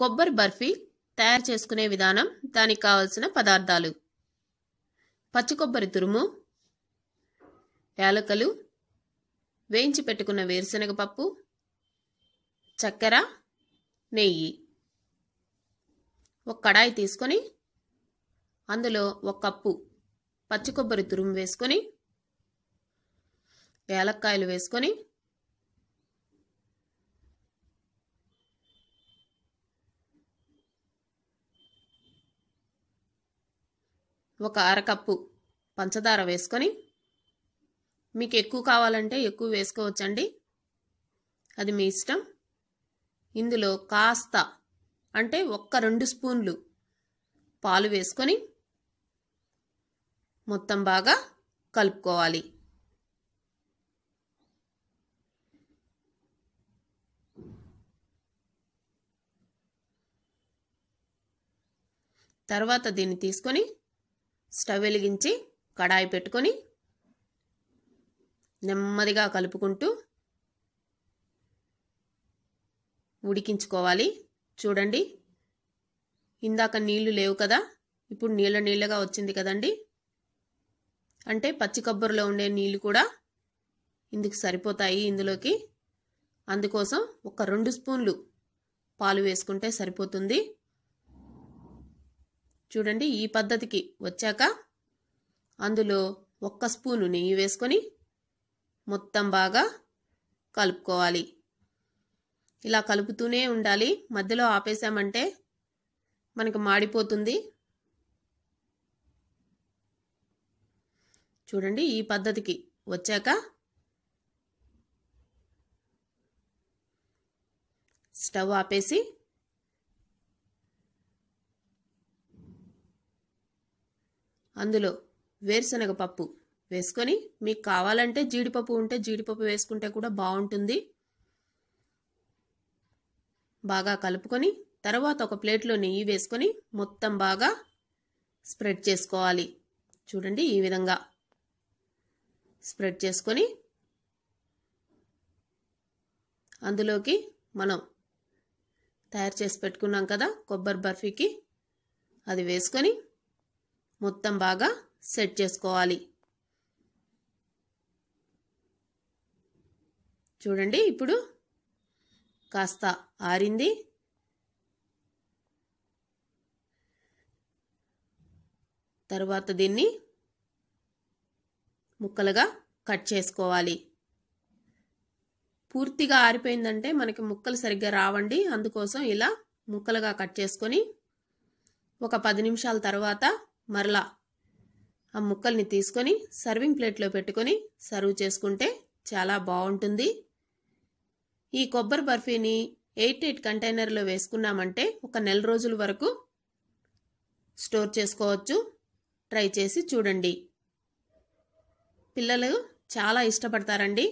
కొబ్బరి బర్ఫీ తయారు చేసుకునే విధానం దానికి కావలసిన పదార్థాలు పచ్చి కొబ్బరి తురుము యాలకలు వేయించి పెట్టుకున్న వేరుశనగ పప్పు చక్కెర నెయ్యి ఒక కడాయి తీసుకొని అందులో ఒక కప్పు పచ్చి కొబ్బరి తురుము వేసుకొని యాలక్కాయలు వేసుకొని ఒక అరకప్పు పంచదార వేసుకొని మీకు ఎక్కువ కావాలంటే ఎక్కువ వేసుకోవచ్చండి అది మీ ఇష్టం ఇందులో కాస్త అంటే ఒక్క రెండు స్పూన్లు పాలు వేసుకొని మొత్తం బాగా కలుపుకోవాలి తర్వాత దీన్ని తీసుకొని స్టవ్ వెలిగించి కడాయి పెట్టుకొని నెమ్మదిగా కలుపుకుంటూ ఉడికించుకోవాలి చూడండి ఇందాక నీళ్లు లేవు కదా ఇప్పుడు నీళ్ళ నీళ్ళగా వచ్చింది కదండి అంటే పచ్చి కొబ్బరిలో ఉండే నీళ్ళు కూడా ఇందుకు సరిపోతాయి ఇందులోకి అందుకోసం ఒక రెండు స్పూన్లు పాలు వేసుకుంటే సరిపోతుంది చూడండి ఈ పద్ధతికి వచ్చాక అందులో ఒక్క స్పూను నెయ్యి వేసుకొని మొత్తం బాగా కలుపుకోవాలి ఇలా కలుపుతూనే ఉండాలి మధ్యలో ఆపేసామంటే మనకి మాడిపోతుంది చూడండి ఈ పద్ధతికి వచ్చాక స్టవ్ ఆపేసి అందులో వేరుశనగ పప్పు వేసుకొని మీకు కావాలంటే జీడిపప్పు ఉంటే జీడిపప్పు వేసుకుంటే కూడా బాగుంటుంది బాగా కలుపుకొని తర్వాత ఒక ప్లేట్లో నెయ్యి వేసుకొని మొత్తం బాగా స్ప్రెడ్ చేసుకోవాలి చూడండి ఈ విధంగా స్ప్రెడ్ చేసుకొని అందులోకి మనం తయారు చేసి పెట్టుకున్నాం కదా కొబ్బరి బర్ఫీకి అది వేసుకొని మొత్తం బాగా సెట్ చేసుకోవాలి చూడండి ఇప్పుడు కాస్త ఆరింది తర్వాత దీన్ని ముక్కలుగా కట్ చేసుకోవాలి పూర్తిగా ఆరిపోయిందంటే మనకి ముక్కలు సరిగ్గా రావండి అందుకోసం ఇలా ముక్కలుగా కట్ చేసుకొని ఒక పది నిమిషాల తర్వాత మరలా ఆ ముక్కల్ని తీసుకొని సర్వింగ్ ప్లేట్లో పెట్టుకొని సర్వ్ చేసుకుంటే చాలా బాగుంటుంది ఈ కొబ్బరి బర్ఫీని ఎయిట్ ఎయిట్ కంటైనర్లో వేసుకున్నామంటే ఒక నెల రోజుల వరకు స్టోర్ చేసుకోవచ్చు ట్రై చేసి చూడండి పిల్లలు చాలా ఇష్టపడతారండి